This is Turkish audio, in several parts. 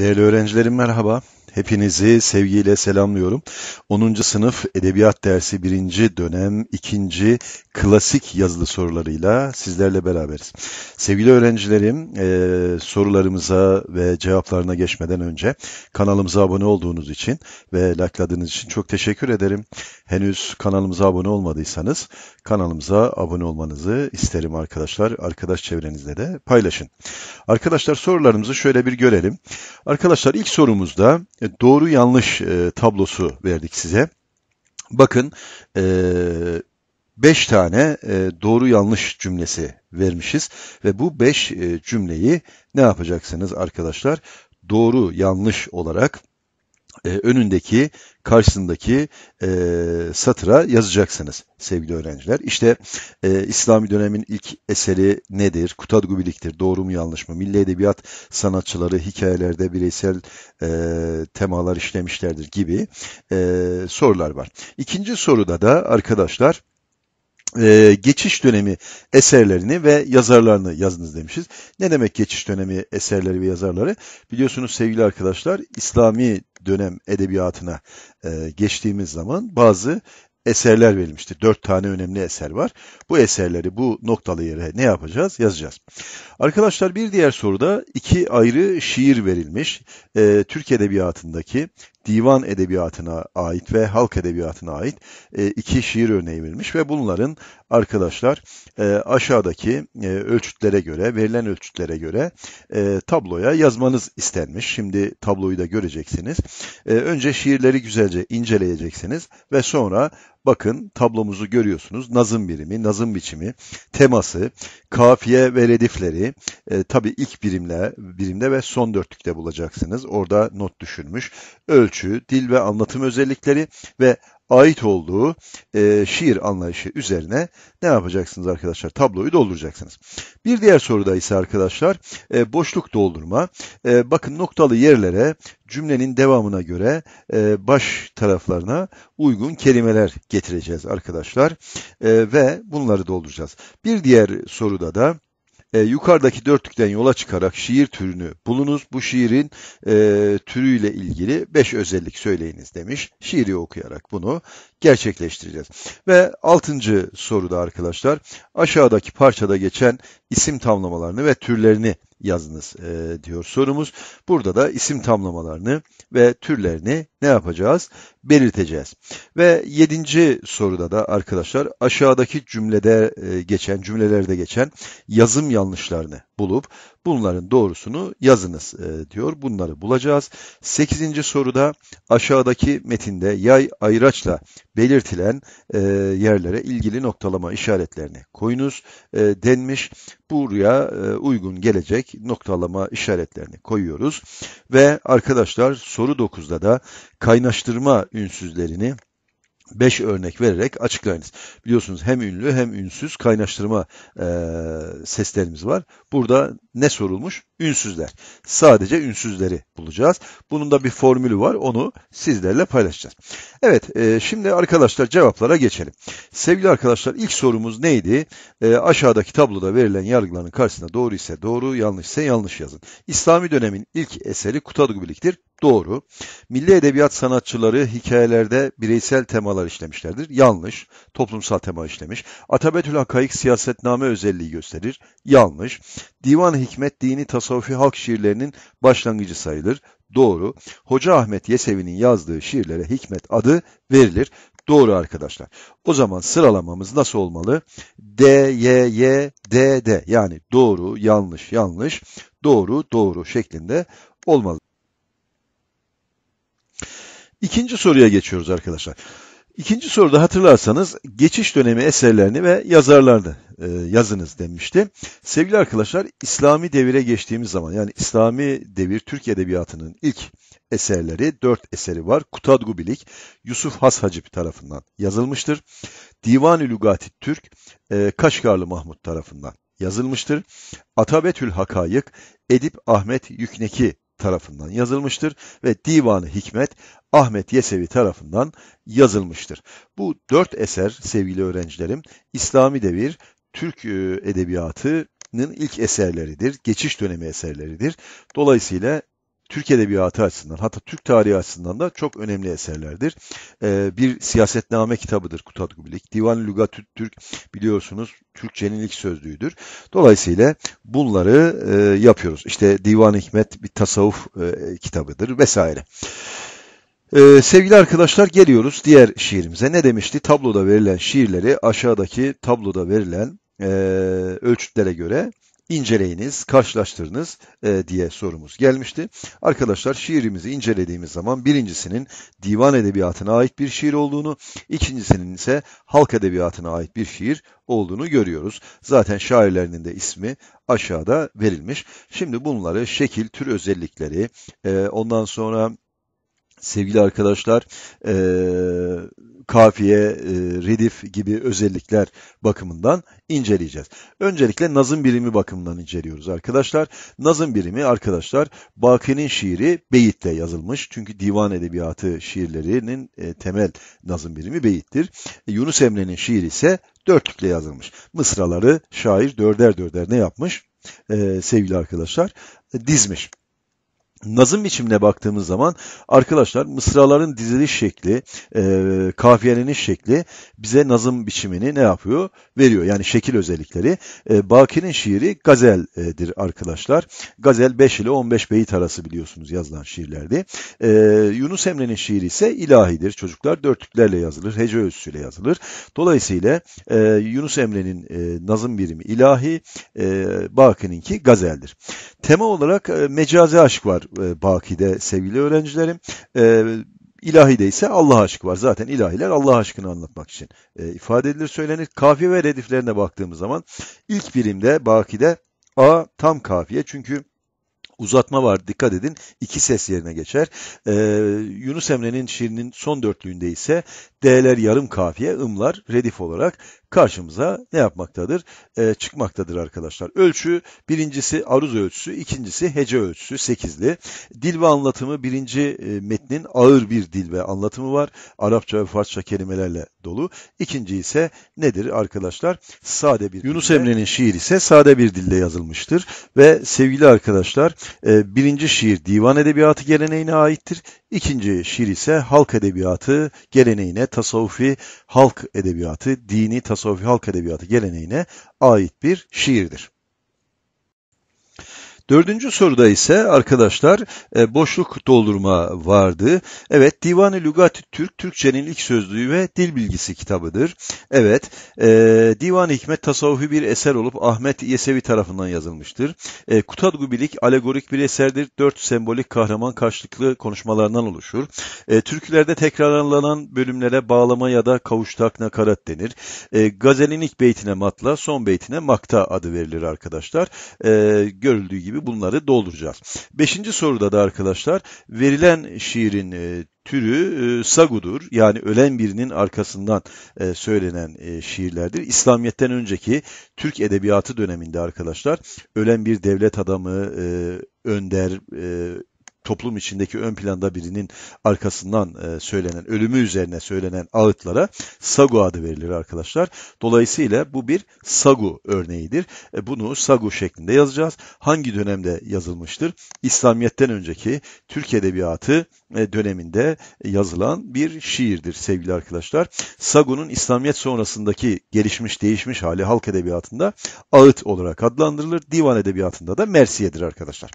Değerli öğrencilerim merhaba. Hepinizi sevgiyle selamlıyorum. 10. sınıf edebiyat dersi 1. dönem 2. klasik yazılı sorularıyla sizlerle beraberiz. Sevgili öğrencilerim e, sorularımıza ve cevaplarına geçmeden önce kanalımıza abone olduğunuz için ve likeladığınız için çok teşekkür ederim. Henüz kanalımıza abone olmadıysanız kanalımıza abone olmanızı isterim arkadaşlar. Arkadaş çevrenizle de paylaşın. Arkadaşlar sorularımızı şöyle bir görelim. Arkadaşlar ilk sorumuzda e, doğru yanlış e, tablosu verdik size. Bakın 5 e, tane doğru yanlış cümlesi vermişiz ve bu 5 cümleyi ne yapacaksınız arkadaşlar? Doğru yanlış olarak e, önündeki, karşısındaki e, satıra yazacaksınız sevgili öğrenciler. İşte e, İslami dönemin ilk eseri nedir? Kutadgu Bilik'tir. Doğru mu yanlış mı? Milli edebiyat sanatçıları hikayelerde bireysel e, temalar işlemişlerdir gibi e, sorular var. İkinci soruda da arkadaşlar e, geçiş dönemi eserlerini ve yazarlarını yazınız demişiz. Ne demek geçiş dönemi eserleri ve yazarları? Biliyorsunuz sevgili arkadaşlar İslami dönem edebiyatına e, geçtiğimiz zaman bazı eserler verilmiştir. Dört tane önemli eser var. Bu eserleri bu noktalı yere ne yapacağız? Yazacağız. Arkadaşlar bir diğer soruda iki ayrı şiir verilmiş. E, Türk Edebiyatı'ndaki divan edebiyatına ait ve halk edebiyatına ait e, iki şiir örneği verilmiş ve bunların arkadaşlar e, aşağıdaki e, ölçütlere göre, verilen ölçütlere göre tabloya yazmanız istenmiş. Şimdi tabloyu da göreceksiniz. önce şiirleri güzelce inceleyeceksiniz ve sonra Bakın tablomuzu görüyorsunuz. Nazım birimi, nazım biçimi, teması, kafiye ve redifleri e, tabii ilk birimle, birimde ve son dörtlükte bulacaksınız. Orada not düşürmüş. Ölçü, dil ve anlatım özellikleri ve ait olduğu e, şiir anlayışı üzerine ne yapacaksınız arkadaşlar? Tabloyu dolduracaksınız. Bir diğer soruda ise arkadaşlar e, boşluk doldurma. E, bakın noktalı yerlere cümlenin devamına göre e, baş taraflarına uygun kelimeler getireceğiz arkadaşlar e, ve bunları dolduracağız. Bir diğer soruda da e, yukarıdaki dörtlükten yola çıkarak şiir türünü bulunuz. Bu şiirin e, türüyle ilgili beş özellik söyleyiniz demiş. Şiiri okuyarak bunu gerçekleştireceğiz. Ve altıncı soruda arkadaşlar aşağıdaki parçada geçen isim tamlamalarını ve türlerini yazınız e, diyor sorumuz. Burada da isim tamlamalarını ve türlerini ne yapacağız? Belirteceğiz. Ve yedinci soruda da arkadaşlar aşağıdaki cümlede e, geçen, cümlelerde geçen yazım yanlışlarını bulup bunların doğrusunu yazınız e, diyor. Bunları bulacağız. 8. soruda aşağıdaki metinde yay ayraçla belirtilen e, yerlere ilgili noktalama işaretlerini koyunuz e, denmiş. Buraya e, uygun gelecek noktalama işaretlerini koyuyoruz. Ve arkadaşlar soru 9'da da kaynaştırma ünsüzlerini 5 örnek vererek açıklayınız. Biliyorsunuz hem ünlü hem ünsüz kaynaştırma e, seslerimiz var. Burada ne sorulmuş? Ünsüzler. Sadece ünsüzleri bulacağız. Bunun da bir formülü var. Onu sizlerle paylaşacağız. Evet e, şimdi arkadaşlar cevaplara geçelim. Sevgili arkadaşlar ilk sorumuz neydi? E, aşağıdaki tabloda verilen yargıların karşısında doğru ise doğru, yanlış ise yanlış yazın. İslami dönemin ilk eseri Kutadgu Kutadgubilik'tir. Doğru. Milli edebiyat sanatçıları hikayelerde bireysel temalar işlemişlerdir. Yanlış. Toplumsal tema işlemiş. Atabetül Hakaik siyasetname özelliği gösterir. Yanlış. Divan Hikmet dini tasavvufi halk şiirlerinin başlangıcı sayılır. Doğru. Hoca Ahmet Yesevi'nin yazdığı şiirlere Hikmet adı verilir. Doğru arkadaşlar. O zaman sıralamamız nasıl olmalı? D, Y, Y, D, D. Yani doğru, yanlış, yanlış, doğru, doğru şeklinde olmalı. İkinci soruya geçiyoruz arkadaşlar. İkinci soruda hatırlarsanız geçiş dönemi eserlerini ve yazarlarını e, yazınız demişti. Sevgili arkadaşlar İslami devire geçtiğimiz zaman yani İslami devir Türk Edebiyatı'nın ilk eserleri, dört eseri var. Kutadgu Bilik, Yusuf Has Hacip tarafından yazılmıştır. Divan-ı Lügati Türk, e, Kaşgarlı Mahmut tarafından yazılmıştır. Atabetül Hakayık, Edip Ahmet Yükneki tarafından yazılmıştır ve Divanı Hikmet Ahmet Yesevi tarafından yazılmıştır. Bu dört eser sevgili öğrencilerim İslami devir Türk e, edebiyatının ilk eserleridir, geçiş dönemi eserleridir. Dolayısıyla Türk Edebiyatı açısından hatta Türk tarihi açısından da çok önemli eserlerdir. E, bir siyasetname kitabıdır Kutat Gubilik. Divan Lügatü Türk biliyorsunuz Türkçenin ilk sözlüğüdür. Dolayısıyla bunları e, yapıyoruz. İşte Divan Hikmet bir tasavvuf e, kitabıdır vesaire. Ee, sevgili arkadaşlar geliyoruz diğer şiirimize. Ne demişti? Tabloda verilen şiirleri aşağıdaki tabloda verilen e, ölçütlere göre inceleyiniz, karşılaştırınız e, diye sorumuz gelmişti. Arkadaşlar şiirimizi incelediğimiz zaman birincisinin divan edebiyatına ait bir şiir olduğunu, ikincisinin ise halk edebiyatına ait bir şiir olduğunu görüyoruz. Zaten şairlerinin de ismi aşağıda verilmiş. Şimdi bunları şekil, tür özellikleri, e, ondan sonra sevgili arkadaşlar e, kafiye, e, redif gibi özellikler bakımından inceleyeceğiz. Öncelikle nazım birimi bakımından inceliyoruz arkadaşlar. Nazım birimi arkadaşlar Baki'nin şiiri beyitle yazılmış. Çünkü divan edebiyatı şiirlerinin e, temel nazım birimi beyittir. E, Yunus Emre'nin şiiri ise dörtlükle yazılmış. Mısraları şair dörder dörder ne yapmış? Ee, sevgili arkadaşlar dizmiş. Nazım biçimine baktığımız zaman arkadaşlar mısraların diziliş şekli, e, kafiyenin şekli bize nazım biçimini ne yapıyor? Veriyor. Yani şekil özellikleri. E, Baki'nin şiiri gazeldir arkadaşlar. Gazel 5 ile 15 beyit arası biliyorsunuz yazılan şiirlerdi. E, Yunus Emre'nin şiiri ise ilahidir. Çocuklar dörtlüklerle yazılır, hece ölçüsüyle yazılır. Dolayısıyla e, Yunus Emre'nin e, nazım birimi ilahi, e, Baki'ninki gazeldir. Tema olarak e, mecazi aşk var e, bakide sevgili öğrencilerim. E, İlahide ise Allah aşkı var. Zaten ilahiler Allah aşkını anlatmak için e, ifade edilir söylenir. Kafiye ve rediflerine baktığımız zaman ilk birimde bakide A tam kafiye çünkü uzatma var dikkat edin iki ses yerine geçer. Ee, Yunus Emre'nin şiirinin son dörtlüğünde ise D'ler yarım kafiye, ımlar redif olarak karşımıza ne yapmaktadır? E, çıkmaktadır arkadaşlar. Ölçü birincisi aruz ölçüsü, ikincisi hece ölçüsü sekizli. Dil ve anlatımı birinci e, metnin ağır bir dil ve anlatımı var. Arapça ve Farsça kelimelerle dolu. İkinci ise nedir arkadaşlar? Sade bir Yunus Emre'nin şiir ise sade bir dille yazılmıştır ve sevgili arkadaşlar e, birinci şiir divan edebiyatı geleneğine aittir. İkinci şiir ise halk edebiyatı geleneğine, tasavvufi halk edebiyatı, dini tasavvufi tasavvufi halk edebiyatı geleneğine ait bir şiirdir. Dördüncü soruda ise arkadaşlar e, boşluk doldurma vardı. Evet Divan-ı lügat Türk, Türkçenin ilk sözlüğü ve dil bilgisi kitabıdır. Evet e, Divan-ı Hikmet tasavvufi bir eser olup Ahmet Yesevi tarafından yazılmıştır. E, Kutadgubilik alegorik bir eserdir. Dört sembolik kahraman karşılıklı konuşmalarından oluşur. E, türkülerde tekrarlanan bölümlere bağlama ya da kavuştak nakarat denir. gazelin ilk beytine matla, son beytine makta adı verilir arkadaşlar. E, görüldüğü gibi gibi bunları dolduracağız. Beşinci soruda da arkadaşlar verilen şiirin e, türü e, sagudur. Yani ölen birinin arkasından e, söylenen e, şiirlerdir. İslamiyet'ten önceki Türk edebiyatı döneminde arkadaşlar ölen bir devlet adamı, e, önder, e, toplum içindeki ön planda birinin arkasından e, söylenen, ölümü üzerine söylenen ağıtlara sagu adı verilir arkadaşlar. Dolayısıyla bu bir sagu örneğidir. E, bunu sagu şeklinde yazacağız. Hangi dönemde yazılmıştır? İslamiyet'ten önceki Türk Edebiyatı e, döneminde yazılan bir şiirdir sevgili arkadaşlar. Sagu'nun İslamiyet sonrasındaki gelişmiş, değişmiş hali halk edebiyatında ağıt olarak adlandırılır. Divan edebiyatında da mersiyedir arkadaşlar.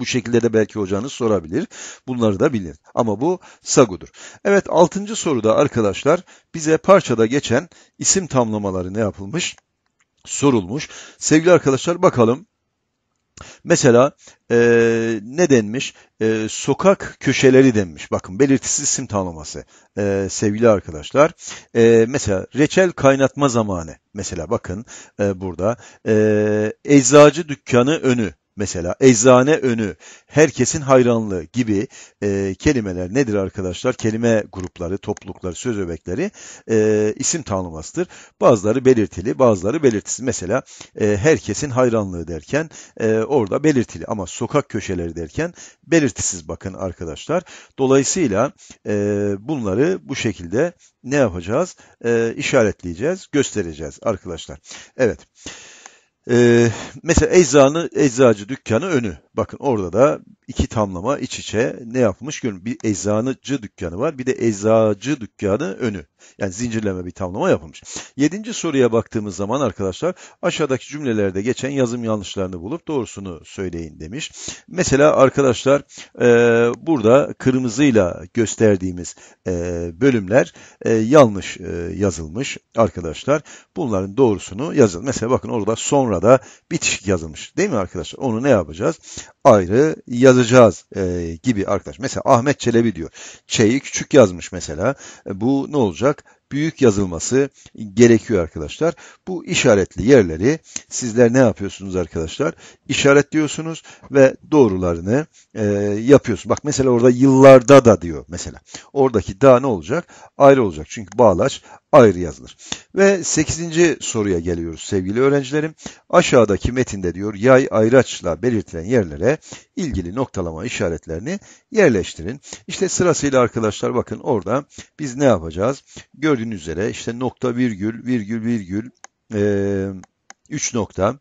Bu şekilde de belki hocanız sorabilir. Bunları da bilin. Ama bu sagudur. Evet altıncı soruda arkadaşlar bize parçada geçen isim tamlamaları ne yapılmış? Sorulmuş. Sevgili arkadaşlar bakalım. Mesela e, ne denmiş? E, sokak köşeleri denmiş. Bakın belirtisiz isim tanımlaması e, sevgili arkadaşlar. E, mesela reçel kaynatma zamanı. Mesela bakın e, burada e, eczacı dükkanı önü mesela eczane önü, herkesin hayranlığı gibi e, kelimeler nedir arkadaşlar? Kelime grupları, toplulukları, söz öbekleri e, isim tanımlasıdır. Bazıları belirtili, bazıları belirtisiz. Mesela e, herkesin hayranlığı derken e, orada belirtili ama sokak köşeleri derken belirtisiz bakın arkadaşlar. Dolayısıyla e, bunları bu şekilde ne yapacağız? E, işaretleyeceğiz, göstereceğiz arkadaşlar. Evet. Ee, mesela eczanı, eczacı dükkanı önü. Bakın orada da iki tamlama iç içe ne yapmış görün. Bir eczanıcı dükkanı var bir de eczacı dükkanı önü. Yani zincirleme bir tamlama yapılmış. Yedinci soruya baktığımız zaman arkadaşlar aşağıdaki cümlelerde geçen yazım yanlışlarını bulup doğrusunu söyleyin demiş. Mesela arkadaşlar e, burada kırmızıyla gösterdiğimiz e, bölümler e, yanlış e, yazılmış arkadaşlar. Bunların doğrusunu yazın. Mesela bakın orada sonra sırada bitişik yazılmış. Değil mi arkadaşlar? Onu ne yapacağız? Ayrı yazacağız e, gibi arkadaş. Mesela Ahmet Çelebi diyor. Ç'yi küçük yazmış mesela. E, bu ne olacak? büyük yazılması gerekiyor arkadaşlar. Bu işaretli yerleri sizler ne yapıyorsunuz arkadaşlar? İşaretliyorsunuz ve doğrularını e, yapıyorsunuz. Bak mesela orada yıllarda da diyor mesela. Oradaki da ne olacak? Ayrı olacak. Çünkü bağlaç ayrı yazılır. Ve 8. soruya geliyoruz sevgili öğrencilerim. Aşağıdaki metinde diyor yay ayraçla belirtilen yerlere ilgili noktalama işaretlerini yerleştirin. İşte sırasıyla arkadaşlar bakın orada biz ne yapacağız? Gör gördüğünüz üzere işte nokta virgül virgül virgül 3 e, nokta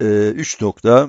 3 e, nokta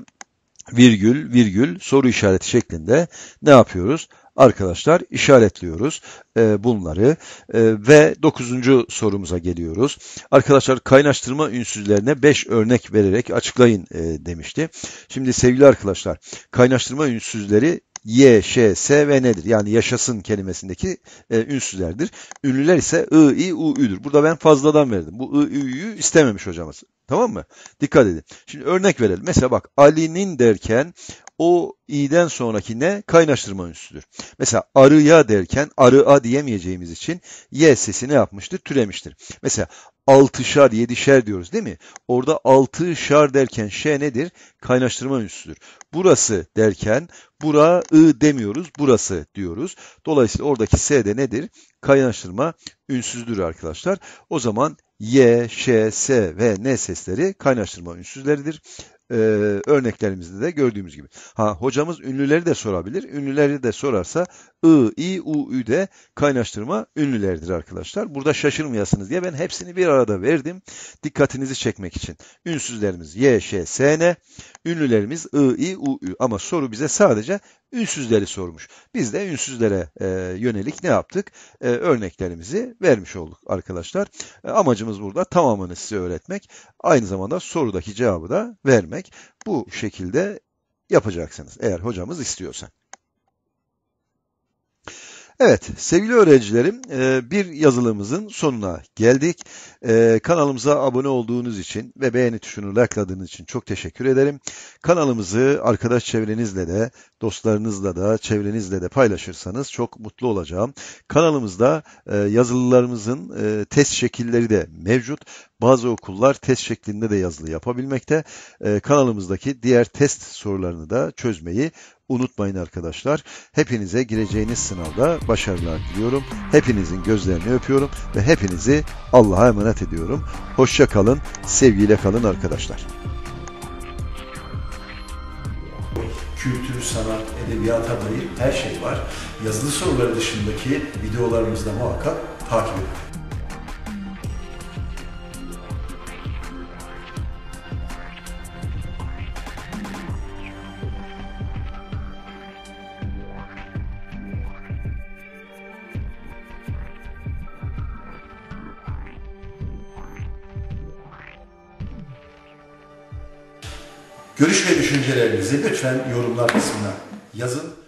virgül virgül soru işareti şeklinde ne yapıyoruz? Arkadaşlar işaretliyoruz e, bunları e, ve dokuzuncu sorumuza geliyoruz. Arkadaşlar kaynaştırma ünsüzlerine 5 örnek vererek açıklayın e, demişti. Şimdi sevgili arkadaşlar kaynaştırma ünsüzleri Y, Ş, S ve nedir? Yani yaşasın kelimesindeki e, ünsüzlerdir. Ünlüler ise I, I, U, Ü'dür. Burada ben fazladan verdim. Bu I, Ü'yü istememiş hocamız. Tamam mı? Dikkat edin. Şimdi örnek verelim. Mesela bak Ali'nin derken o i'den sonraki ne? Kaynaştırma ünsüdür. Mesela arıya derken arıa diyemeyeceğimiz için y sesi ne yapmıştır? Türemiştir. Mesela altışar, yedişer diyoruz değil mi? Orada altışar derken şey nedir? Kaynaştırma ünsüdür. Burası derken bura ı demiyoruz, burası diyoruz. Dolayısıyla oradaki s de nedir? Kaynaştırma ünsüzdür arkadaşlar. O zaman y, ş, s ve n sesleri kaynaştırma ünsüzleridir e, örneklerimizde de gördüğümüz gibi. Ha hocamız ünlüleri de sorabilir. Ünlüleri de sorarsa ı, i, u, ü de kaynaştırma ünlülerdir arkadaşlar. Burada şaşırmayasınız diye ben hepsini bir arada verdim. Dikkatinizi çekmek için. Ünsüzlerimiz y, ş, s, n. Ünlülerimiz ı, i, u, ü. Ama soru bize sadece ünsüzleri sormuş. Biz de ünsüzlere e, yönelik ne yaptık? E, örneklerimizi vermiş olduk arkadaşlar. E, amacımız burada tamamını size öğretmek. Aynı zamanda sorudaki cevabı da vermek. Bu şekilde yapacaksınız eğer hocamız istiyorsa. Evet sevgili öğrencilerim e, bir yazılımızın sonuna geldik. E, kanalımıza abone olduğunuz için ve beğeni tuşunu likeladığınız için çok teşekkür ederim. Kanalımızı arkadaş çevrenizle de dostlarınızla da çevrenizle de paylaşırsanız çok mutlu olacağım. Kanalımızda e, yazılılarımızın test şekilleri de mevcut. Bazı okullar test şeklinde de yazılı yapabilmekte. Ee, kanalımızdaki diğer test sorularını da çözmeyi unutmayın arkadaşlar. Hepinize gireceğiniz sınavda başarılar diliyorum. Hepinizin gözlerini öpüyorum ve hepinizi Allah'a emanet ediyorum. Hoşça kalın, sevgiyle kalın arkadaşlar. kültür, sanat, edebiyata dair her şey var. Yazılı soruları dışındaki videolarımızda muhakkak takip edin. Görüş ve düşüncelerinizi lütfen yorumlar kısmına yazın.